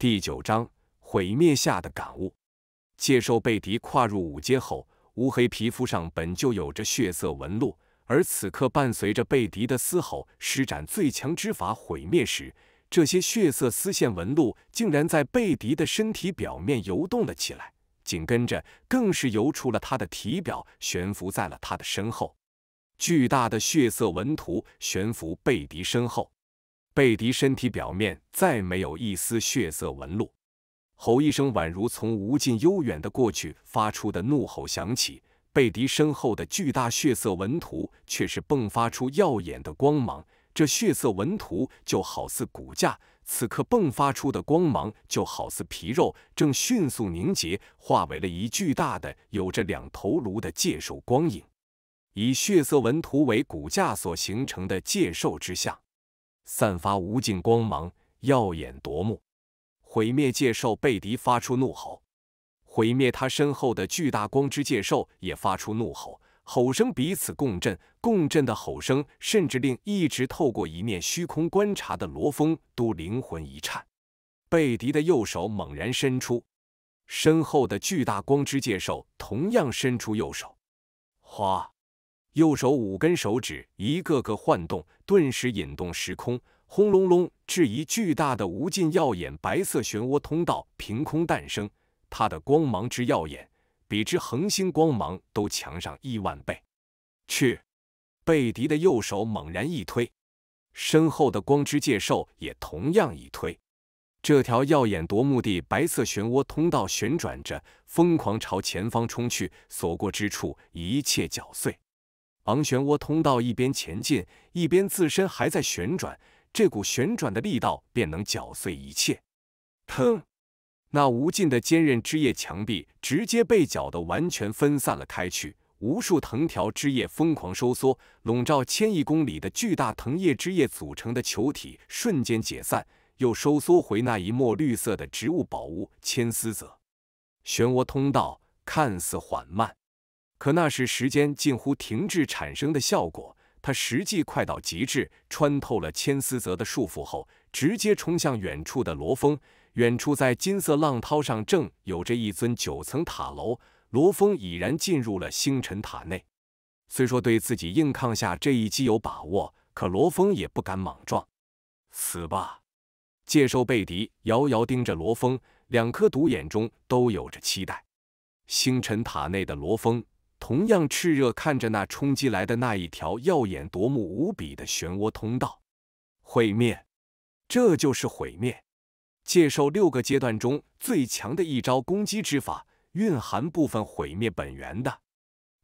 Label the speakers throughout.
Speaker 1: 第九章毁灭下的感悟。界兽贝迪跨入五阶后，乌黑皮肤上本就有着血色纹路，而此刻伴随着贝迪的嘶吼施展最强之法毁灭时，这些血色丝线纹路竟然在贝迪的身体表面游动了起来，紧跟着更是游出了他的体表，悬浮在了他的身后，巨大的血色纹图悬浮贝迪身后。贝迪身体表面再没有一丝血色纹路，吼一声宛如从无尽悠远的过去发出的怒吼响起。贝迪身后的巨大血色纹图却是迸发出耀眼的光芒，这血色纹图就好似骨架，此刻迸发出的光芒就好似皮肉，正迅速凝结，化为了一巨大的有着两头颅的界兽光影，以血色纹图为骨架所形成的界兽之像。散发无尽光芒，耀眼夺目。毁灭界兽贝迪发出怒吼，毁灭他身后的巨大光之界兽也发出怒吼，吼声彼此共振，共振的吼声甚至令一直透过一面虚空观察的罗峰都灵魂一颤。贝迪的右手猛然伸出，身后的巨大光之界兽同样伸出右手，花。右手五根手指一个个晃动，顿时引动时空，轰隆隆，质疑巨大的无尽耀眼白色漩涡通道凭空诞生。它的光芒之耀眼，比之恒星光芒都强上亿万倍。去！贝迪的右手猛然一推，身后的光之界兽也同样一推。这条耀眼夺目的白色漩涡通道旋转着，疯狂朝前方冲去，所过之处一切搅碎。狂漩涡通道一边前进，一边自身还在旋转，这股旋转的力道便能搅碎一切。砰！那无尽的坚韧枝叶墙壁直接被搅得完全分散了开去，无数藤条枝叶疯狂收缩，笼罩千亿公里的巨大藤叶枝叶组成的球体瞬间解散，又收缩回那一抹绿色的植物宝物——千丝泽。漩涡通道看似缓慢。可那是时间近乎停滞产生的效果，它实际快到极致，穿透了千丝泽的束缚后，直接冲向远处的罗峰。远处在金色浪涛上正有着一尊九层塔楼，罗峰已然进入了星辰塔内。虽说对自己硬抗下这一击有把握，可罗峰也不敢莽撞。死吧！界兽贝迪遥遥盯着罗峰，两颗独眼中都有着期待。星辰塔内的罗峰。同样炽热看着那冲击来的那一条耀眼夺目无比的漩涡通道，毁灭，这就是毁灭。界兽六个阶段中最强的一招攻击之法，蕴含部分毁灭本源的。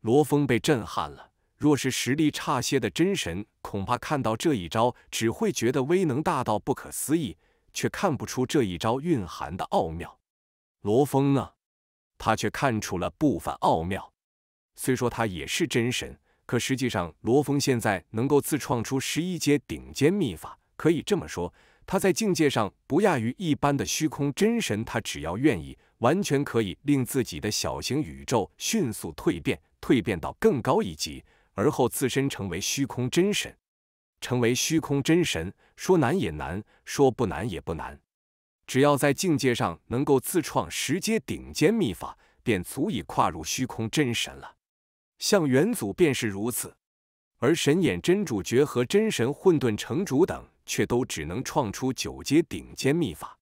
Speaker 1: 罗峰被震撼了。若是实力差些的真神，恐怕看到这一招只会觉得威能大到不可思议，却看不出这一招蕴含的奥妙。罗峰呢，他却看出了部分奥妙。虽说他也是真神，可实际上，罗峰现在能够自创出十一阶顶尖秘法。可以这么说，他在境界上不亚于一般的虚空真神。他只要愿意，完全可以令自己的小型宇宙迅速蜕变，蜕变到更高一级，而后自身成为虚空真神。成为虚空真神，说难也难，说不难也不难。只要在境界上能够自创十阶顶尖秘法，便足以跨入虚空真神了。像元祖便是如此，而神眼真主角和真神混沌城主等却都只能创出九阶顶尖秘法，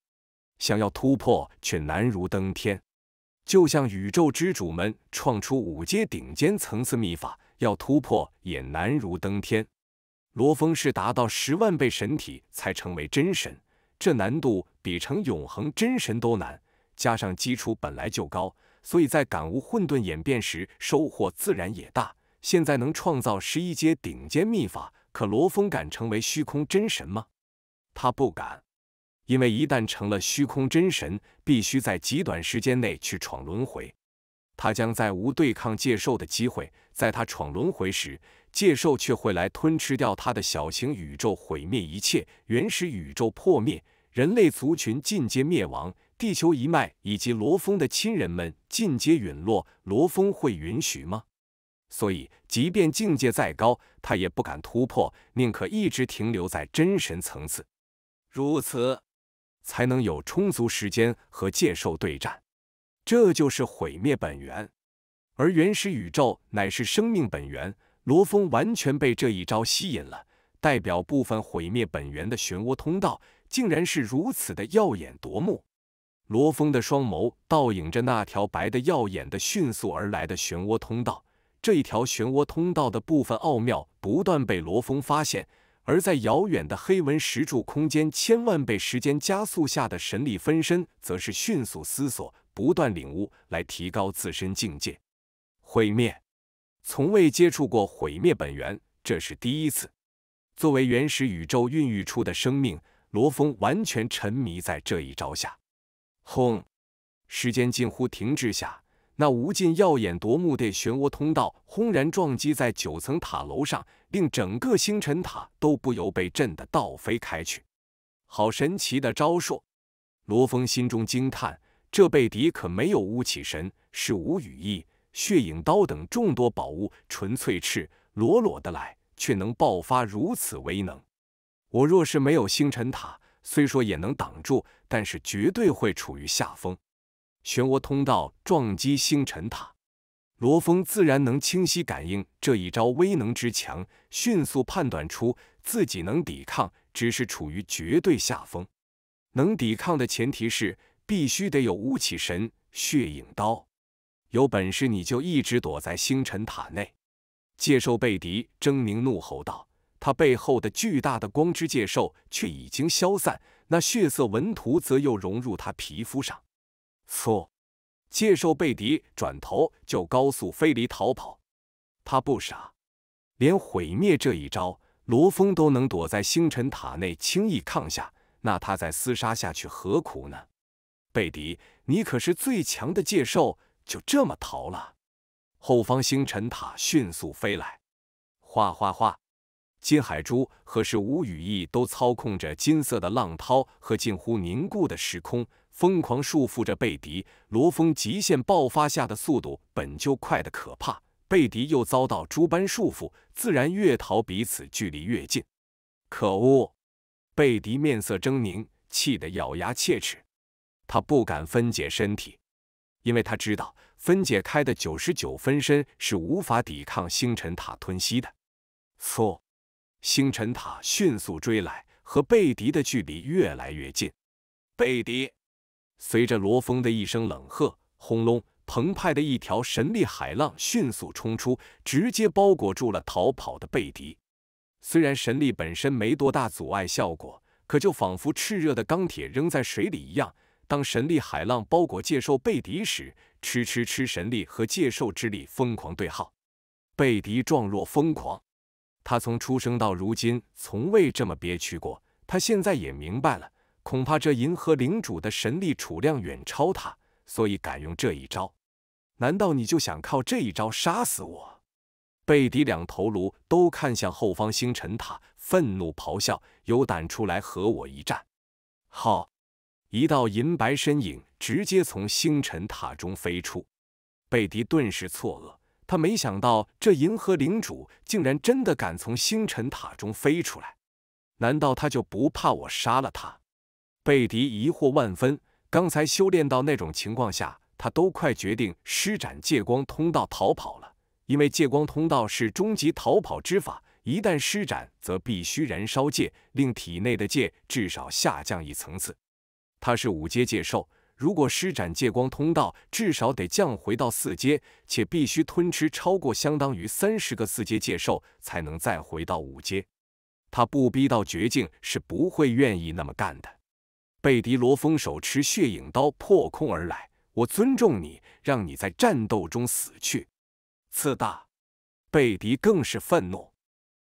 Speaker 1: 想要突破却难如登天。就像宇宙之主们创出五阶顶尖层次秘法，要突破也难如登天。罗峰是达到十万倍神体才成为真神，这难度比成永恒真神都难，加上基础本来就高。所以在感悟混沌演变时，收获自然也大。现在能创造十一阶顶尖秘法，可罗峰敢成为虚空真神吗？他不敢，因为一旦成了虚空真神，必须在极短时间内去闯轮回，他将再无对抗界兽的机会。在他闯轮回时，界兽却会来吞吃掉他的小型宇宙，毁灭一切原始宇宙，破灭人类族群，尽皆灭亡。地球一脉以及罗峰的亲人们尽皆陨落，罗峰会允许吗？所以，即便境界再高，他也不敢突破，宁可一直停留在真神层次，如此才能有充足时间和界兽对战。这就是毁灭本源，而原始宇宙乃是生命本源。罗峰完全被这一招吸引了，代表部分毁灭本源的漩涡通道，竟然是如此的耀眼夺目。罗峰的双眸倒映着那条白的耀眼的、迅速而来的漩涡通道。这一条漩涡通道的部分奥妙不断被罗峰发现，而在遥远的黑纹石柱空间、千万倍时间加速下的神力分身，则是迅速思索、不断领悟，来提高自身境界。毁灭，从未接触过毁灭本源，这是第一次。作为原始宇宙孕育出的生命，罗峰完全沉迷在这一招下。轰！时间近乎停滞下，那无尽耀眼夺目的漩涡通道轰然撞击在九层塔楼上，令整个星辰塔都不由被震得倒飞开去。好神奇的招数！罗峰心中惊叹，这贝迪可没有巫启神、是无羽翼、血影刀等众多宝物，纯粹赤裸裸的来，却能爆发如此威能。我若是没有星辰塔，虽说也能挡住，但是绝对会处于下风。漩涡通道撞击星辰塔，罗峰自然能清晰感应这一招威能之强，迅速判断出自己能抵抗，只是处于绝对下风。能抵抗的前提是必须得有巫起神血影刀。有本事你就一直躲在星辰塔内！界兽贝迪狰狞怒吼道。他背后的巨大的光之界兽却已经消散，那血色纹图则又融入他皮肤上。嗖！界兽贝迪转头就高速飞离逃跑。他不傻，连毁灭这一招罗峰都能躲在星辰塔内轻易抗下，那他再厮杀下去何苦呢？贝迪，你可是最强的界兽，就这么逃了？后方星辰塔迅速飞来，哗哗哗！金海珠和是无羽翼都操控着金色的浪涛和近乎凝固的时空，疯狂束缚着贝迪。罗峰极限爆发下的速度本就快得可怕，贝迪又遭到诸般束缚，自然越逃彼此距离越近。可恶！贝迪面色狰狞，气得咬牙切齿。他不敢分解身体，因为他知道分解开的九十九分身是无法抵抗星辰塔吞吸的。错。星辰塔迅速追来，和贝迪的距离越来越近。贝迪，随着罗峰的一声冷喝，轰隆！澎湃的一条神力海浪迅速冲出，直接包裹住了逃跑的贝迪。虽然神力本身没多大阻碍效果，可就仿佛炽热的钢铁扔在水里一样。当神力海浪包裹界兽贝迪时，吃吃吃神力和界兽之力疯狂对号，贝迪状若疯狂。他从出生到如今，从未这么憋屈过。他现在也明白了，恐怕这银河领主的神力储量远超他，所以敢用这一招。难道你就想靠这一招杀死我？贝迪两头颅都看向后方星辰塔，愤怒咆哮：“有胆出来和我一战！”好，一道银白身影直接从星辰塔中飞出，贝迪顿时错愕。他没想到，这银河领主竟然真的敢从星辰塔中飞出来。难道他就不怕我杀了他？贝迪疑惑万分。刚才修炼到那种情况下，他都快决定施展借光通道逃跑了。因为借光通道是终极逃跑之法，一旦施展，则必须燃烧界，令体内的界至少下降一层次。他是五阶界兽。如果施展借光通道，至少得降回到四阶，且必须吞吃超过相当于三十个四阶界兽，才能再回到五阶。他不逼到绝境是不会愿意那么干的。贝迪罗峰手持血影刀破空而来，我尊重你，让你在战斗中死去。次大，贝迪更是愤怒，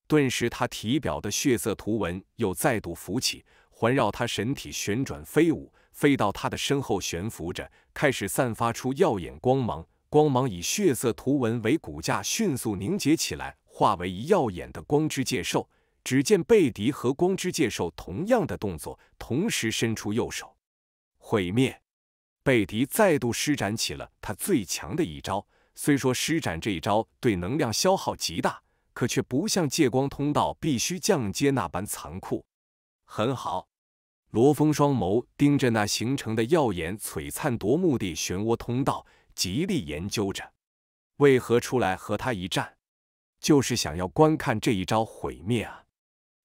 Speaker 1: 顿时他体表的血色图文又再度浮起，环绕他身体旋转飞舞。飞到他的身后悬浮着，开始散发出耀眼光芒。光芒以血色图文为骨架，迅速凝结起来，化为一耀眼的光之界兽。只见贝迪和光之界兽同样的动作，同时伸出右手，毁灭。贝迪再度施展起了他最强的一招。虽说施展这一招对能量消耗极大，可却不像借光通道必须降阶那般残酷。很好。罗峰双眸盯着那形成的耀眼、璀璨夺目的漩涡通道，极力研究着，为何出来和他一战，就是想要观看这一招毁灭啊！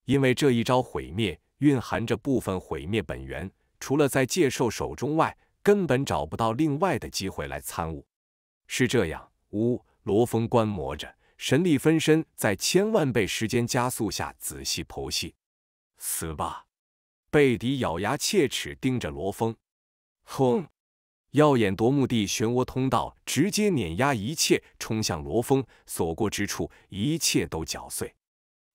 Speaker 1: 因为这一招毁灭蕴含着部分毁灭本源，除了在界兽手中外，根本找不到另外的机会来参悟。是这样，呜！罗峰观摩着神力分身在千万倍时间加速下仔细剖析，死吧！贝迪咬牙切齿盯着罗峰，轰！耀眼夺目的漩涡通道直接碾压一切，冲向罗峰，所过之处，一切都搅碎，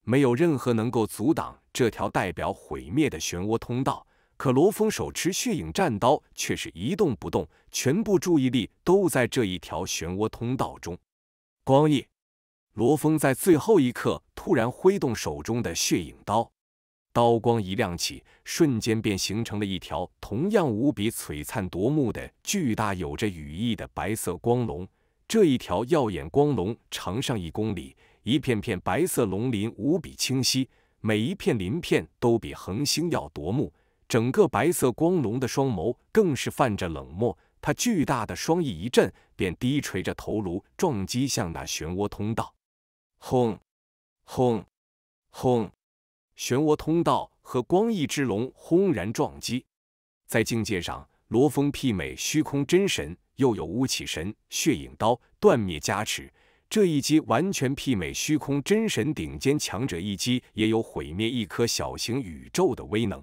Speaker 1: 没有任何能够阻挡这条代表毁灭的漩涡通道。可罗峰手持血影战刀，却是一动不动，全部注意力都在这一条漩涡通道中。光翼，罗峰在最后一刻突然挥动手中的血影刀。刀光一亮起，瞬间便形成了一条同样无比璀璨夺目的巨大、有着羽翼的白色光龙。这一条耀眼光龙长上一公里，一片片白色龙鳞无比清晰，每一片鳞片都比恒星要夺目。整个白色光龙的双眸更是泛着冷漠。它巨大的双翼一震，便低垂着头颅撞击向那漩涡通道，轰，轰，轰。漩涡通道和光翼之龙轰然撞击，在境界上，罗峰媲美虚空真神，又有巫启神血影刀断灭加持，这一击完全媲美虚空真神顶尖强者一击，也有毁灭一颗小型宇宙的威能。